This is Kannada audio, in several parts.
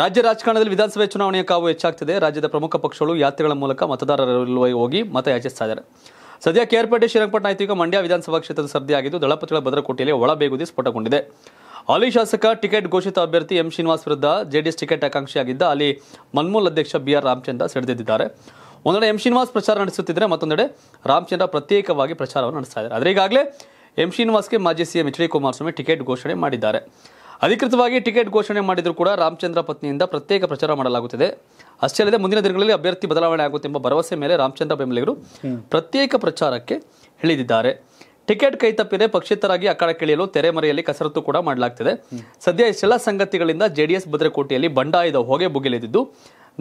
ರಾಜ್ಯ ರಾಜಕಾರಣದಲ್ಲಿ ವಿಧಾನಸಭೆ ಚುನಾವಣೆಯ ಕಾವು ಹೆಚ್ಚಾಗ್ತಿದೆ ರಾಜ್ಯದ ಪ್ರಮುಖ ಪಕ್ಷಗಳು ಯಾತ್ರೆಗಳ ಮೂಲಕ ಮತದಾರರಲ್ಲಿ ಹೋಗಿ ಮತ ಯಾಚಿಸುತ್ತಿದ್ದಾರೆ ಇದ್ದಾರೆ ಸದ್ಯ ಕೆಆರ್ಪೇಟೆ ಶ್ರೀರಂಗಪಟ್ಟಣ ಆಯ್ತು ಮಂಡ್ಯ ವಿಧಾನಸಭಾ ಕ್ಷೇತ್ರದ ಸ್ಪರ್ಧೆಯಾಗಿದ್ದು ದಳಪತಿಗಳ ಭದ್ರಕೋಟೆಯಲ್ಲಿ ಒಳಬೇಗುದಿ ಸ್ಫೋಟಗೊಂಡಿದೆ ಹಾಲಿ ಶಾಸಕ ಟಿಕೆಟ್ ಘೋಷಿತ ಅಭ್ಯರ್ಥಿ ಎಂ ಶ್ರೀನಿವಾಸ್ ವಿರುದ್ಧ ಜೆಡಿಎಸ್ ಟಿಕೆಟ್ ಆಕಾಂಕ್ಷಿಯಾಗಿದ್ದ ಅಲ್ಲಿ ಮನ್ಮೂಲ್ ಅಧ್ಯಕ್ಷ ಬಿ ಆರ್ ರಾಮಚಂದ್ರ ಸೆಳೆದಿದ್ದಾರೆ ಒಂದೆಡೆ ಎಂ ಶ್ರೀನಿವಾಸ್ ಪ್ರಚಾರ ನಡೆಸುತ್ತಿದ್ದರೆ ಮತ್ತೊಂದೆಡೆ ರಾಮಚಂದ್ರ ಪ್ರತ್ಯೇಕವಾಗಿ ಪ್ರಚಾರವನ್ನು ನಡೆಸ್ತಾ ಇದ್ದಾರೆ ಆದರೆ ಈಗಾಗಲೇ ಎಂ ಶ್ರೀನಿವಾಸ್ಗೆ ಮಾಜಿ CM H D Kumaraswamy ticket ಘೋಷಣೆ ಮಾಡಿದ್ದಾರೆ ಅಧಿಕೃತವಾಗಿ ಟಿಕೆಟ್ ಘೋಷಣೆ ಮಾಡಿದರೂ ಕೂಡ ರಾಮಚಂದ್ರ ಪತ್ನಿಯಿಂದ ಪ್ರತ್ಯೇಕ ಪ್ರಚಾರ ಮಾಡಲಾಗುತ್ತಿದೆ ಅಷ್ಟೇ ಅಲ್ಲದೆ ಮುಂದಿನ ದಿನಗಳಲ್ಲಿ ಅಭ್ಯರ್ಥಿ ಬದಲಾವಣೆ ಆಗುತ್ತೆ ಎಂಬ ಭರವಸೆ ಮೇಲೆ ರಾಮಚಂದ್ರ ಬೆಂಬಲಿಗರು ಪ್ರತ್ಯೇಕ ಪ್ರಚಾರಕ್ಕೆ ಇಳಿದಿದ್ದಾರೆ ಟಿಕೆಟ್ ಕೈ ತಪ್ಪಿದೆ ಪಕ್ಷೇತರಾಗಿ ಅಖಾಡಕ್ಕಿಳಿಯಲು ತೆರೆಮರೆಯಲ್ಲಿ ಕಸರತ್ತು ಕೂಡ ಮಾಡಲಾಗ್ತಿದೆ ಸದ್ಯ ಇಷ್ಟೆಲ್ಲ ಸಂಗತಿಗಳಿಂದ ಜೆಡಿಎಸ್ ಭದ್ರಕೋಟೆಯಲ್ಲಿ ಬಂಡಾಯದ ಹೊಗೆ ಬುಗಿಲೆದಿದ್ದು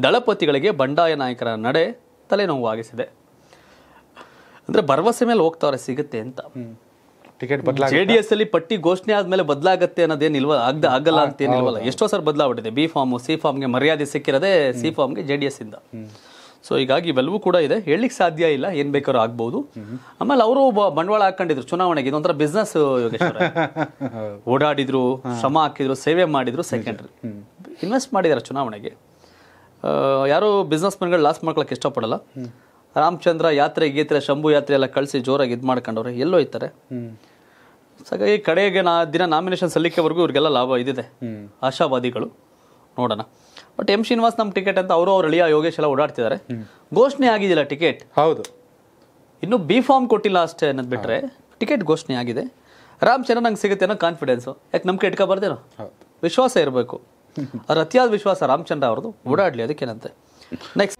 ದಳಪತಿಗಳಿಗೆ ಬಂಡಾಯ ನಾಯಕರ ನಡೆ ತಲೆನೋವಾಗಿಸಿದೆ ಅಂದರೆ ಭರವಸೆ ಮೇಲೆ ಹೋಗ್ತಾವ್ರೆ ಸಿಗುತ್ತೆ ಅಂತ ಟಿಕೆಟ್ ಬದಲಾಗ ಜೆಡಿಎಸ್ ಅಲ್ಲಿ ಪಟ್ಟಿ ಘೋಷಣೆ ಆದ್ಮೇಲೆ ಬದಲಾಗತ್ತೆ ಇಲ್ವಾ ಆಗದ ಆಗಲ್ಲ ಅಂತ ಏನಿಲ್ವಲ್ಲ ಎಷ್ಟೋ ಸರ್ ಬದಲಾಗ್ಬಿಟ್ಟಿದೆ ಬಿ ಫಾರ್ಮ್ ಸಿ ಫಾರ್ಮ್ಗೆ ಮರ್ಯಾದೆ ಸಿಕ್ಕಿರೋದೇ ಸಿ ಫಾರ್ಮ್ಗೆ ಜೆ ಡಿ ಎಸ್ ಇಂದ ಸೊ ಹೀಗಾಗಿ ಇವೆಲ್ಲವೂ ಕೂಡ ಇದೆ ಹೇಳಲಿಕ್ಕೆ ಸಾಧ್ಯ ಇಲ್ಲ ಏನು ಬೇಕಾದ್ರೂ ಆಗ್ಬೋದು ಆಮೇಲೆ ಅವರು ಬಂಡವಾಳ ಹಾಕೊಂಡಿದ್ರು ಚುನಾವಣೆಗೆ ಇದೊಂಥರ ಬಿಸ್ನೆಸ್ ಓಡಾಡಿದ್ರು ಶ್ರಮ ಹಾಕಿದ್ರು ಸೇವೆ ಮಾಡಿದ್ರು ಸೆಕೆಂಡ್ರಿ ಇನ್ವೆಸ್ಟ್ ಮಾಡಿದಾರೆ ಚುನಾವಣೆಗೆ ಯಾರು ಬಿಸ್ನೆಸ್ ಮನ್ಗಳು ಲಾಸ್ ಮಾಡ್ಕೊಳಕ್ಕೆ ಇಷ್ಟಪಡಲ್ಲ ರಾಮಚಂದ್ರ ಯಾತ್ರೆ ಗೀತ್ರೆ ಶಂಭು ಯಾತ್ರೆ ಎಲ್ಲ ಕಳಿಸಿ ಜೋರಾಗಿ ಇದು ಮಾಡ್ಕೊಂಡವ್ರೆ ಎಲ್ಲೋ ಇದ್ದಾರೆ ಈ ಕಡೆಗೆ ನಾ ದಿನ ನಾಮಿನೇಷನ್ ಸಲ್ಲಿಕೆವರೆಗೂ ಇವ್ರಿಗೆಲ್ಲ ಲಾಭ ಇದಿದೆ ಆಶಾವಾದಿಗಳು ನೋಡೋಣ ಬಟ್ ಎಂ ಶ್ರೀನಿವಾಸ್ ನಮ್ಮ ಟಿಕೆಟ್ ಅಂತ ಅವರು ಅವ್ರ ಅಳಿಯ ಯೋಗೇಶ್ ಎಲ್ಲ ಓಡಾಡ್ತಿದ್ದಾರೆ ಘೋಷಣೆ ಆಗಿದಿಲ್ಲ ಟಿಕೆಟ್ ಹೌದು ಇನ್ನು ಬಿ ಫಾರ್ಮ್ ಕೊಟ್ಟಿಲ್ಲ ಅಷ್ಟೇ ಅನ್ನೋದು ಬಿಟ್ಟರೆ ಟಿಕೆಟ್ ಘೋಷಣೆ ಆಗಿದೆ ರಾಮಚಂದ್ರ ನಂಗೆ ಸಿಗುತ್ತೆ ಅನ್ನೋ ಕಾನ್ಫಿಡೆನ್ಸು ಯಾಕೆ ನಮ್ಗೆ ಇಟ್ಕೊ ಬರ್ದೇನೋ ವಿಶ್ವಾಸ ಇರಬೇಕು ಅವ್ರ ಅತಿಯಾದ ವಿಶ್ವಾಸ ರಾಮಚಂದ್ರ ಅವ್ರದ್ದು ಓಡಾಡಲಿ ಅದಕ್ಕೇನಂತೆ ನೆಕ್ಸ್ಟ್